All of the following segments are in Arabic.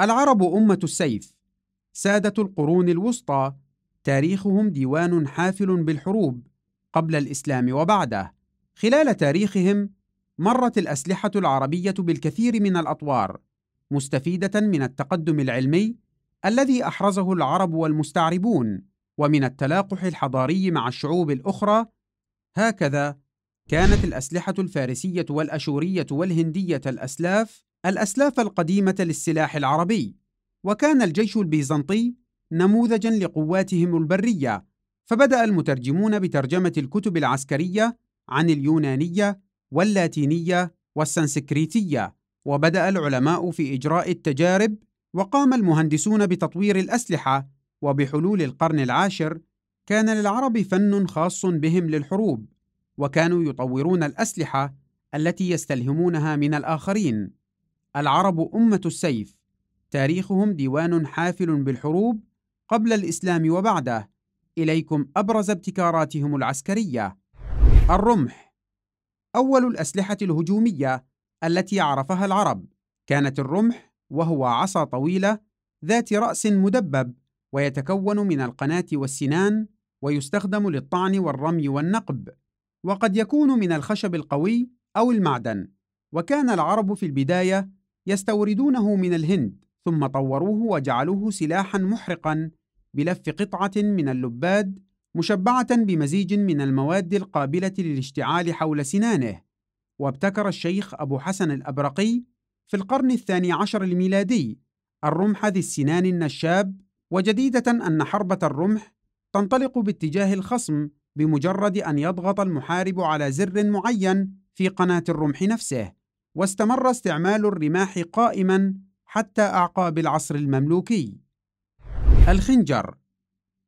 العرب أمة السيف سادة القرون الوسطى تاريخهم ديوان حافل بالحروب قبل الإسلام وبعده خلال تاريخهم مرت الأسلحة العربية بالكثير من الأطوار مستفيدة من التقدم العلمي الذي أحرزه العرب والمستعربون ومن التلاقح الحضاري مع الشعوب الأخرى هكذا كانت الأسلحة الفارسية والأشورية والهندية الأسلاف الأسلاف القديمة للسلاح العربي وكان الجيش البيزنطي نموذجا لقواتهم البرية فبدأ المترجمون بترجمة الكتب العسكرية عن اليونانية واللاتينية والسنسكريتية وبدأ العلماء في إجراء التجارب وقام المهندسون بتطوير الأسلحة وبحلول القرن العاشر كان للعرب فن خاص بهم للحروب وكانوا يطورون الأسلحة التي يستلهمونها من الآخرين العرب أمة السيف تاريخهم ديوان حافل بالحروب قبل الإسلام وبعده إليكم أبرز ابتكاراتهم العسكرية الرمح أول الأسلحة الهجومية التي عرفها العرب كانت الرمح وهو عصا طويلة ذات رأس مدبب ويتكون من القناة والسنان ويستخدم للطعن والرمي والنقب وقد يكون من الخشب القوي أو المعدن وكان العرب في البداية يستوردونه من الهند ثم طوروه وجعلوه سلاحا محرقا بلف قطعة من اللباد مشبعة بمزيج من المواد القابلة للاشتعال حول سنانه وابتكر الشيخ أبو حسن الأبرقي في القرن الثاني عشر الميلادي الرمح ذي السنان النشاب وجديدة أن حربة الرمح تنطلق باتجاه الخصم بمجرد أن يضغط المحارب على زر معين في قناة الرمح نفسه واستمر استعمال الرماح قائما حتى أعقاب العصر المملوكي. الخنجر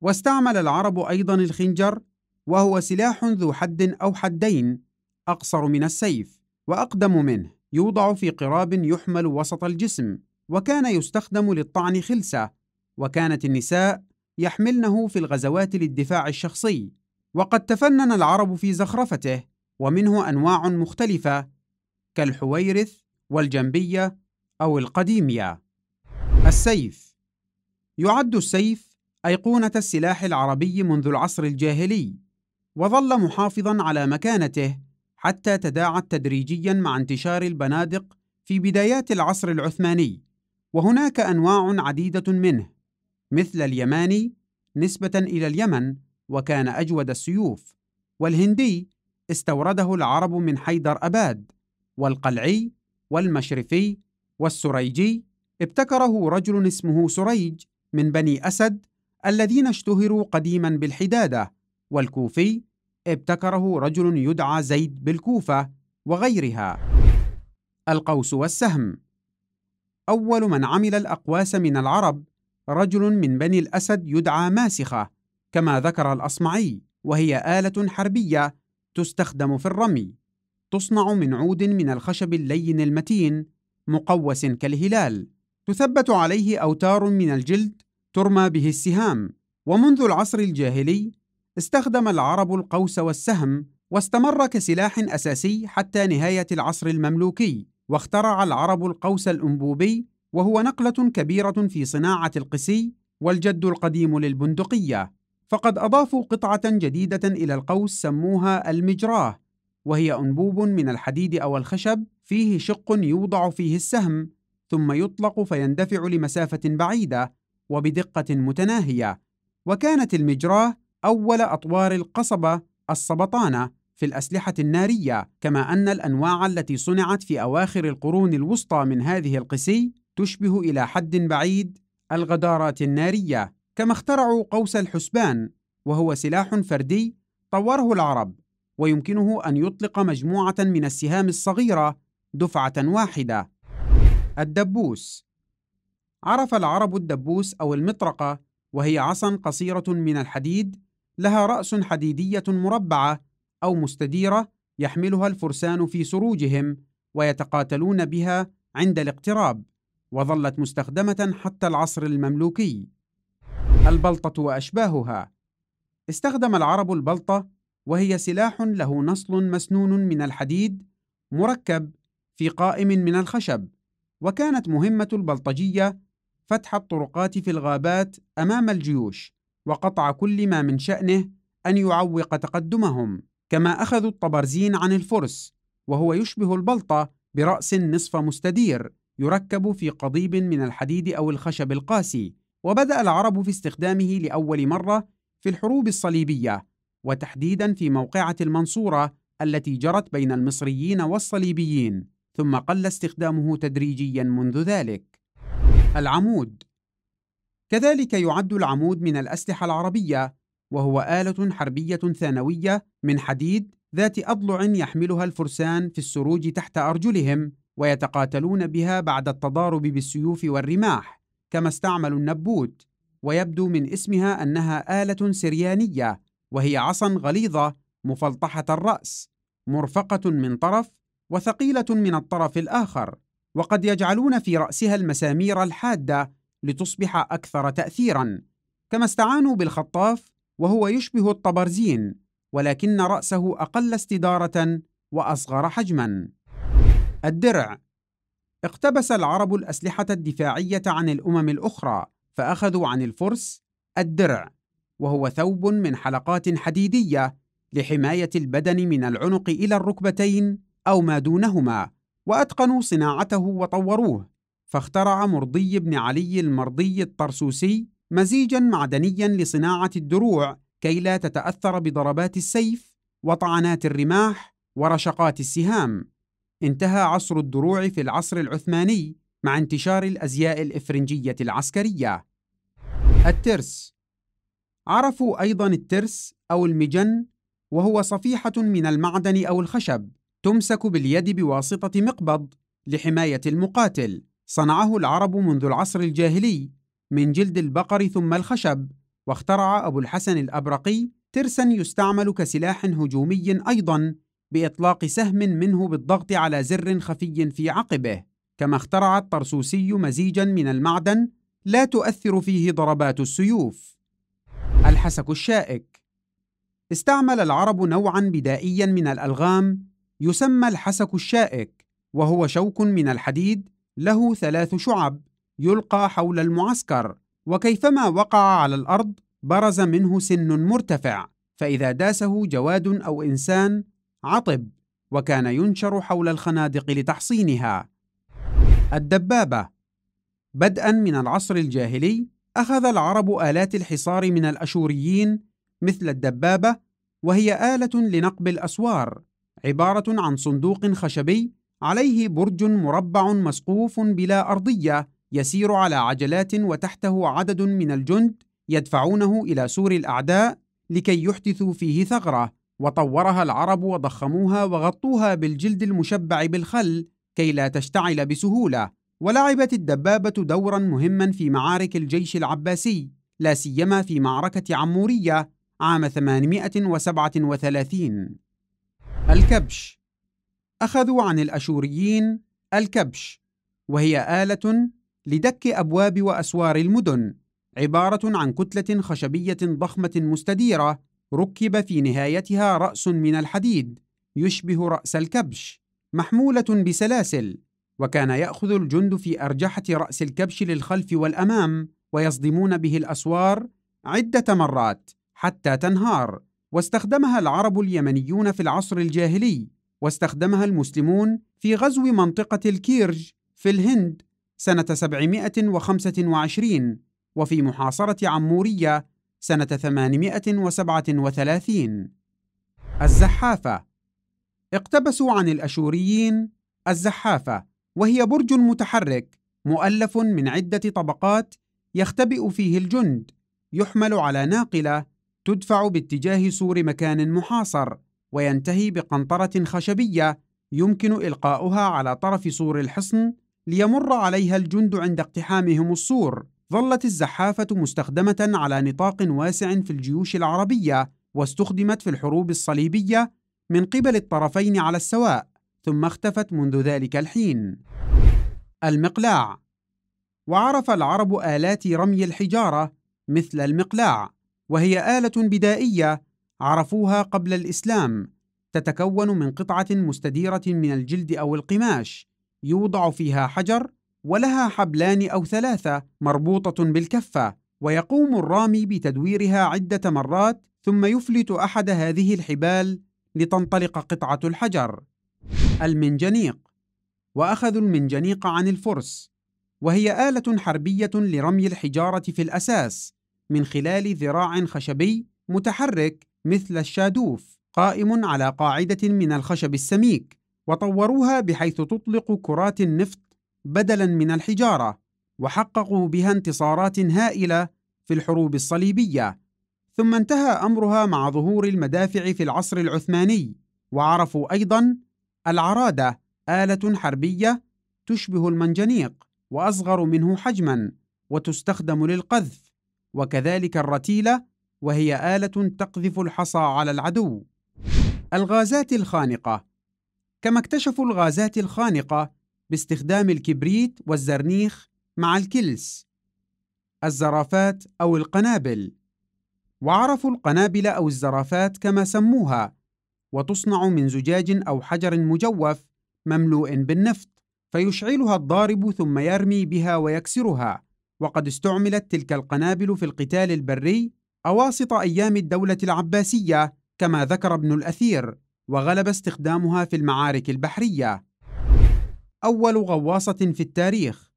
واستعمل العرب أيضا الخنجر وهو سلاح ذو حد أو حدين أقصر من السيف وأقدم منه يوضع في قراب يحمل وسط الجسم وكان يستخدم للطعن خلسة وكانت النساء يحملنه في الغزوات للدفاع الشخصي وقد تفنن العرب في زخرفته ومنه أنواع مختلفة كالحويرث والجنبية أو القديمية. السيف يعد السيف أيقونة السلاح العربي منذ العصر الجاهلي، وظل محافظًا على مكانته حتى تداعت تدريجيًا مع انتشار البنادق في بدايات العصر العثماني، وهناك أنواع عديدة منه، مثل اليماني نسبة إلى اليمن وكان أجود السيوف، والهندي استورده العرب من حيدر أباد والقلعي والمشرفي والسريجي ابتكره رجل اسمه سريج من بني أسد الذين اشتهروا قديما بالحدادة والكوفي ابتكره رجل يدعى زيد بالكوفة وغيرها القوس والسهم أول من عمل الأقواس من العرب رجل من بني الأسد يدعى ماسخة كما ذكر الأصمعي وهي آلة حربية تستخدم في الرمي تصنع من عود من الخشب اللين المتين مقوس كالهلال تثبت عليه أوتار من الجلد ترمى به السهام ومنذ العصر الجاهلي استخدم العرب القوس والسهم واستمر كسلاح أساسي حتى نهاية العصر المملوكي واخترع العرب القوس الأنبوبي وهو نقلة كبيرة في صناعة القسي والجد القديم للبندقية فقد أضافوا قطعة جديدة إلى القوس سموها المجراه وهي أنبوب من الحديد أو الخشب فيه شق يوضع فيه السهم ثم يطلق فيندفع لمسافة بعيدة وبدقة متناهية وكانت المجراه أول أطوار القصبة الصبطانة في الأسلحة النارية كما أن الأنواع التي صنعت في أواخر القرون الوسطى من هذه القسي تشبه إلى حد بعيد الغدارات النارية كما اخترعوا قوس الحسبان وهو سلاح فردي طوره العرب ويمكنه أن يطلق مجموعة من السهام الصغيرة دفعة واحدة. الدبوس عرف العرب الدبوس أو المطرقة وهي عصا قصيرة من الحديد لها رأس حديدية مربعة أو مستديرة يحملها الفرسان في سروجهم ويتقاتلون بها عند الاقتراب وظلت مستخدمة حتى العصر المملوكي. البلطة وأشباهها استخدم العرب البلطة وهي سلاح له نصل مسنون من الحديد مركب في قائم من الخشب وكانت مهمة البلطجية فتح الطرقات في الغابات أمام الجيوش وقطع كل ما من شأنه أن يعوق تقدمهم كما أخذوا الطبرزين عن الفرس وهو يشبه البلطة برأس نصف مستدير يركب في قضيب من الحديد أو الخشب القاسي وبدأ العرب في استخدامه لأول مرة في الحروب الصليبية وتحديدا في موقعة المنصورة التي جرت بين المصريين والصليبيين ثم قل استخدامه تدريجيا منذ ذلك العمود كذلك يعد العمود من الأسلحة العربية وهو آلة حربية ثانوية من حديد ذات أضلع يحملها الفرسان في السروج تحت أرجلهم ويتقاتلون بها بعد التضارب بالسيوف والرماح كما استعملوا النبوت ويبدو من اسمها أنها آلة سريانية وهي عصا غليظة مفلطحة الرأس مرفقة من طرف وثقيلة من الطرف الآخر وقد يجعلون في رأسها المسامير الحادة لتصبح أكثر تأثيرا كما استعانوا بالخطاف وهو يشبه الطبرزين ولكن رأسه أقل استدارة وأصغر حجما الدرع اقتبس العرب الأسلحة الدفاعية عن الأمم الأخرى فأخذوا عن الفرس الدرع وهو ثوب من حلقات حديديه لحمايه البدن من العنق الى الركبتين او ما دونهما واتقنوا صناعته وطوروه فاخترع مرضي بن علي المرضي الطرسوسي مزيجا معدنيا لصناعه الدروع كي لا تتاثر بضربات السيف وطعنات الرماح ورشقات السهام انتهى عصر الدروع في العصر العثماني مع انتشار الازياء الافرنجيه العسكريه الترس عرفوا أيضا الترس أو المجن وهو صفيحة من المعدن أو الخشب تمسك باليد بواسطة مقبض لحماية المقاتل صنعه العرب منذ العصر الجاهلي من جلد البقر ثم الخشب واخترع أبو الحسن الأبرقي ترسا يستعمل كسلاح هجومي أيضا بإطلاق سهم منه بالضغط على زر خفي في عقبه كما اخترع الطرسوسي مزيجا من المعدن لا تؤثر فيه ضربات السيوف الحسك الشائك استعمل العرب نوعا بدائيا من الألغام يسمى الحسك الشائك وهو شوك من الحديد له ثلاث شعب يلقى حول المعسكر وكيفما وقع على الأرض برز منه سن مرتفع فإذا داسه جواد أو إنسان عطب وكان ينشر حول الخنادق لتحصينها الدبابة بدءا من العصر الجاهلي أخذ العرب آلات الحصار من الأشوريين مثل الدبابة وهي آلة لنقب الأسوار عبارة عن صندوق خشبي عليه برج مربع مسقوف بلا أرضية يسير على عجلات وتحته عدد من الجند يدفعونه إلى سور الأعداء لكي يحدثوا فيه ثغرة وطورها العرب وضخموها وغطوها بالجلد المشبع بالخل كي لا تشتعل بسهولة ولعبت الدبابة دورا مهما في معارك الجيش العباسي لا سيما في معركة عمورية عام 837 الكبش أخذوا عن الأشوريين الكبش وهي آلة لدك أبواب وأسوار المدن عبارة عن كتلة خشبية ضخمة مستديرة ركب في نهايتها رأس من الحديد يشبه رأس الكبش محمولة بسلاسل وكان ياخذ الجند في ارجحه راس الكبش للخلف والامام ويصدمون به الاسوار عده مرات حتى تنهار واستخدمها العرب اليمنيون في العصر الجاهلي واستخدمها المسلمون في غزو منطقه الكيرج في الهند سنه 725 وفي محاصره عموريه سنه 837 الزحافه اقتبسوا عن الاشوريين الزحافه وهي برج متحرك مؤلف من عدة طبقات يختبئ فيه الجند يحمل على ناقلة تدفع باتجاه سور مكان محاصر وينتهي بقنطرة خشبية يمكن إلقاؤها على طرف سور الحصن ليمر عليها الجند عند اقتحامهم السور ظلت الزحافة مستخدمة على نطاق واسع في الجيوش العربية واستخدمت في الحروب الصليبية من قبل الطرفين على السواء ثم اختفت منذ ذلك الحين المقلاع وعرف العرب آلات رمي الحجارة مثل المقلاع وهي آلة بدائية عرفوها قبل الإسلام تتكون من قطعة مستديرة من الجلد أو القماش يوضع فيها حجر ولها حبلان أو ثلاثة مربوطة بالكفة ويقوم الرامي بتدويرها عدة مرات ثم يفلت أحد هذه الحبال لتنطلق قطعة الحجر المنجنيق واخذوا المنجنيق عن الفرس وهي اله حربيه لرمي الحجاره في الاساس من خلال ذراع خشبي متحرك مثل الشادوف قائم على قاعده من الخشب السميك وطوروها بحيث تطلق كرات النفط بدلا من الحجاره وحققوا بها انتصارات هائله في الحروب الصليبيه ثم انتهى امرها مع ظهور المدافع في العصر العثماني وعرفوا ايضا العرادة آلة حربية تشبه المنجنيق وأصغر منه حجما وتستخدم للقذف وكذلك الرتيلة وهي آلة تقذف الحصى على العدو الغازات الخانقة كما اكتشفوا الغازات الخانقة باستخدام الكبريت والزرنيخ مع الكلس الزرافات أو القنابل وعرفوا القنابل أو الزرافات كما سموها وتصنع من زجاج أو حجر مجوف مملوء بالنفط فيشعلها الضارب ثم يرمي بها ويكسرها وقد استعملت تلك القنابل في القتال البري أواسط أيام الدولة العباسية كما ذكر ابن الأثير وغلب استخدامها في المعارك البحرية أول غواصة في التاريخ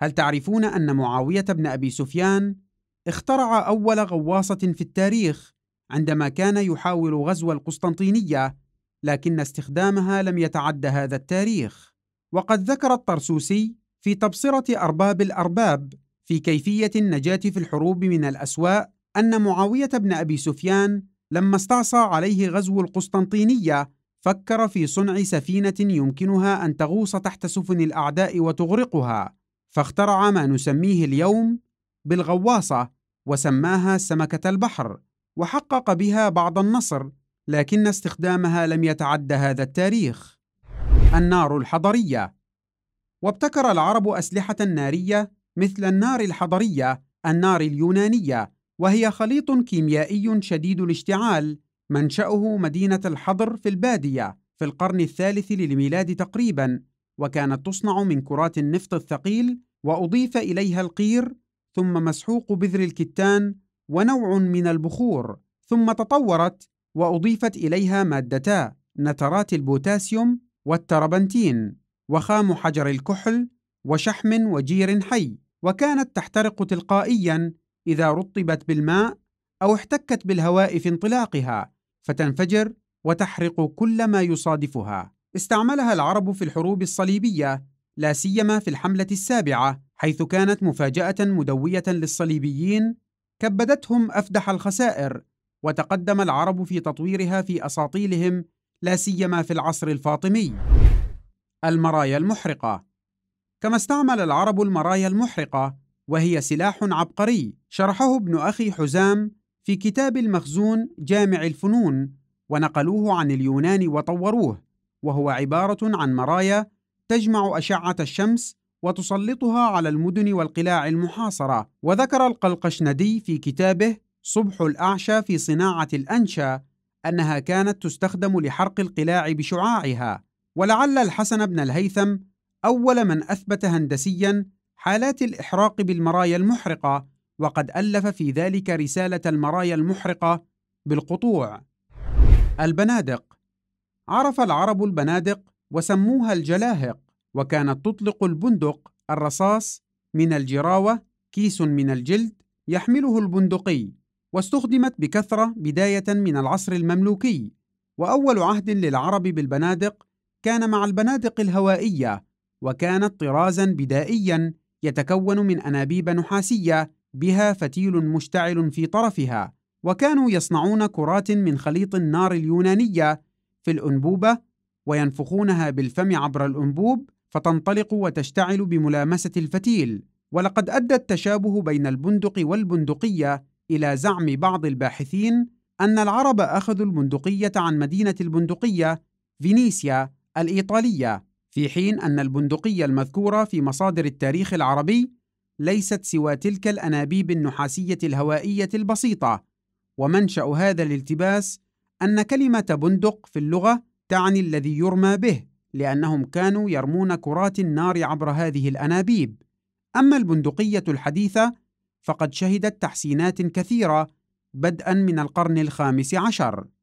هل تعرفون أن معاوية بن أبي سفيان اخترع أول غواصة في التاريخ عندما كان يحاول غزو القسطنطينية لكن استخدامها لم يتعد هذا التاريخ وقد ذكر الطرسوسي في تبصرة أرباب الأرباب في كيفية النجاة في الحروب من الأسواء أن معاوية بن أبي سفيان لما استعصى عليه غزو القسطنطينية فكر في صنع سفينة يمكنها أن تغوص تحت سفن الأعداء وتغرقها فاخترع ما نسميه اليوم بالغواصة وسماها سمكة البحر وحقق بها بعض النصر لكن استخدامها لم يتعد هذا التاريخ النار الحضريه وابتكر العرب اسلحه ناريه مثل النار الحضريه النار اليونانيه وهي خليط كيميائي شديد الاشتعال منشاه مدينه الحضر في الباديه في القرن الثالث للميلاد تقريبا وكانت تصنع من كرات النفط الثقيل واضيف اليها القير ثم مسحوق بذر الكتان ونوع من البخور ثم تطورت وأضيفت إليها مادتا نترات البوتاسيوم والتربنتين وخام حجر الكحل وشحم وجير حي وكانت تحترق تلقائيا إذا رطبت بالماء أو احتكت بالهواء في انطلاقها فتنفجر وتحرق كل ما يصادفها استعملها العرب في الحروب الصليبية لا سيما في الحملة السابعة حيث كانت مفاجأة مدوية للصليبيين كبدتهم أفدح الخسائر وتقدم العرب في تطويرها في أساطيلهم لا سيما في العصر الفاطمي المرايا المحرقة كما استعمل العرب المرايا المحرقة وهي سلاح عبقري شرحه ابن أخي حزام في كتاب المخزون جامع الفنون ونقلوه عن اليونان وطوروه وهو عبارة عن مرايا تجمع أشعة الشمس وتسلطها على المدن والقلاع المحاصرة وذكر القلقشندي في كتابه صبح الأعشى في صناعة الأنشا أنها كانت تستخدم لحرق القلاع بشعاعها ولعل الحسن بن الهيثم أول من أثبت هندسيا حالات الإحراق بالمرايا المحرقة وقد ألف في ذلك رسالة المرايا المحرقة بالقطوع البنادق عرف العرب البنادق وسموها الجلاهق وكانت تطلق البندق الرصاص من الجراوة كيس من الجلد يحمله البندقي واستخدمت بكثرة بداية من العصر المملوكي وأول عهد للعرب بالبنادق كان مع البنادق الهوائية وكانت طرازا بدائيا يتكون من أنابيب نحاسية بها فتيل مشتعل في طرفها وكانوا يصنعون كرات من خليط النار اليونانية في الأنبوبة وينفخونها بالفم عبر الأنبوب فتنطلق وتشتعل بملامسة الفتيل ولقد أدى التشابه بين البندق والبندقية إلى زعم بعض الباحثين أن العرب أخذوا البندقية عن مدينة البندقية فينيسيا الإيطالية في حين أن البندقية المذكورة في مصادر التاريخ العربي ليست سوى تلك الأنابيب النحاسية الهوائية البسيطة ومنشأ هذا الالتباس أن كلمة بندق في اللغة تعني الذي يرمى به لأنهم كانوا يرمون كرات النار عبر هذه الأنابيب أما البندقية الحديثة فقد شهدت تحسينات كثيرة بدءا من القرن الخامس عشر